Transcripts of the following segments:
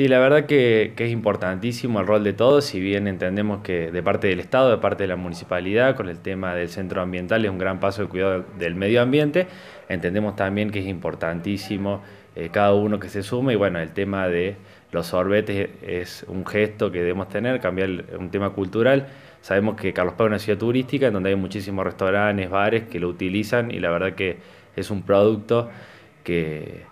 Sí, la verdad que, es importantísimo el rol de todos, si bien entendemos que de parte del Estado, de parte de la municipalidad, con el tema del centro ambiental es un gran paso de cuidado del medio ambiente, entendemos también que es importantísimo eh, cada uno que se sume y bueno, el tema de los sorbetes es un gesto que debemos tener, cambiar un tema cultural. Sabemos que Carlos Paz es una ciudad turística en donde hay muchísimos restaurantes, bares que lo utilizan y la verdad que es un producto que,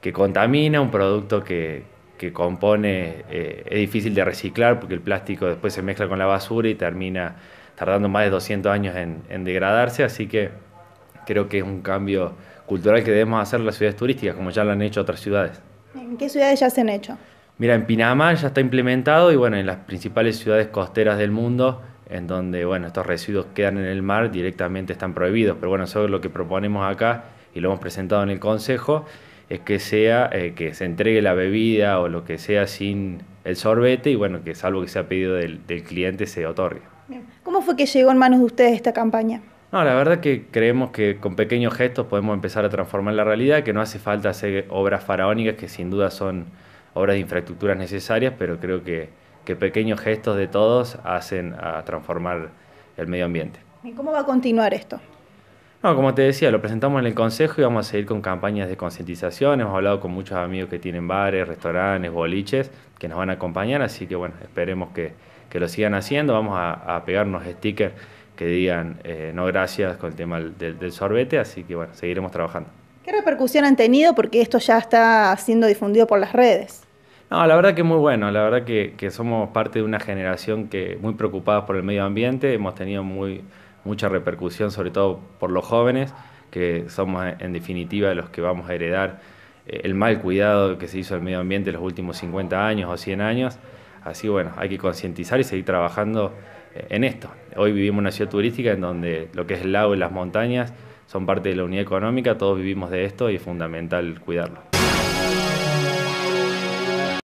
que contamina, un producto que, que compone eh, es difícil de reciclar porque el plástico después se mezcla con la basura y termina tardando más de 200 años en, degradarse, así que creo que es un cambio cultural que debemos hacer las ciudades turísticas, como ya lo han hecho otras ciudades. ¿En qué ciudades ya se han hecho? Mira, en pinamá ya está implementado y bueno, en las principales ciudades costeras del mundo, en donde bueno, estos residuos quedan en el mar, directamente están prohibidos. Pero bueno, eso es lo que proponemos acá y lo hemos presentado en el Consejo es que sea eh, que se entregue la bebida o lo que sea sin el sorbete y bueno, que salvo que sea pedido del, cliente se otorgue. ¿Cómo fue que llegó en manos de ustedes esta campaña? No, la verdad que creemos que con pequeños gestos podemos empezar a transformar la realidad, que no hace falta hacer obras faraónicas que sin duda son obras de infraestructuras necesarias, pero creo que, que pequeños gestos de todos hacen a transformar el medio ambiente. ¿Y cómo va a continuar esto? No, como te decía, lo presentamos en el consejo y vamos a seguir con campañas de concientización. Hemos hablado con muchos amigos que tienen bares, restaurantes, boliches, que nos van a acompañar, así que bueno, esperemos que, lo sigan haciendo. Vamos a, pegarnos stickers que digan eh, no gracias con el tema del, sorbete, así que bueno, seguiremos trabajando. ¿Qué repercusión han tenido? Porque esto ya está siendo difundido por las redes. No, la verdad que muy bueno, la verdad que, somos parte de una generación que muy preocupada por el medio ambiente, hemos tenido muy mucha repercusión, sobre todo por los jóvenes, que somos en definitiva los que vamos a heredar eh, el mal cuidado que se hizo al medio ambiente en los últimos 50 años o 100 años. Así bueno, hay que concientizar y seguir trabajando eh, en esto. Hoy vivimos en una ciudad turística en donde lo que es el lago y las montañas son parte de la unidad económica, todos vivimos de esto y es fundamental cuidarlo.